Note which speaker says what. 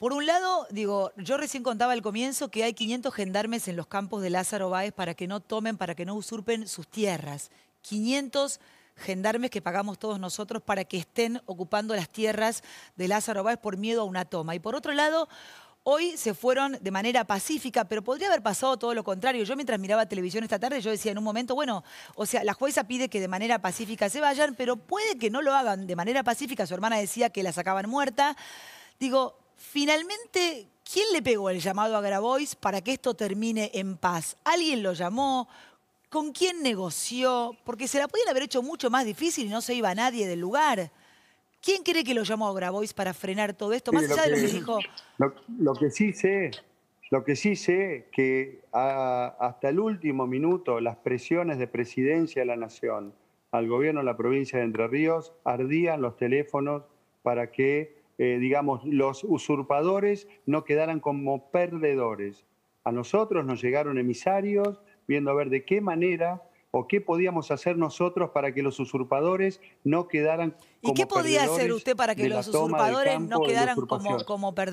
Speaker 1: Por un lado, digo, yo recién contaba al comienzo que hay 500 gendarmes en los campos de Lázaro Báez para que no tomen, para que no usurpen sus tierras. 500 gendarmes que pagamos todos nosotros para que estén ocupando las tierras de Lázaro Báez por miedo a una toma. Y por otro lado, Hoy se fueron de manera pacífica, pero podría haber pasado todo lo contrario. Yo mientras miraba televisión esta tarde, yo decía en un momento, bueno, o sea, la jueza pide que de manera pacífica se vayan, pero puede que no lo hagan de manera pacífica. Su hermana decía que la sacaban muerta. Digo, Finalmente, ¿quién le pegó el llamado a Grabois para que esto termine en paz? ¿Alguien lo llamó? ¿Con quién negoció? Porque se la podían haber hecho mucho más difícil y no se iba nadie del lugar. ¿Quién cree que lo llamó a Grabois para frenar todo esto? Más allá de lo que dijo.
Speaker 2: Lo, que sí sé, lo que sí sé que hasta el último minuto las presiones de presidencia de la nación al gobierno de la provincia de Entre Ríos ardían los teléfonos para que eh, digamos, los usurpadores no quedaran como perdedores. A nosotros nos llegaron emisarios viendo a ver de qué manera o qué podíamos hacer nosotros para que los usurpadores no quedaran como ¿Y qué podía hacer usted para que los usurpadores no quedaran como
Speaker 1: perdedores?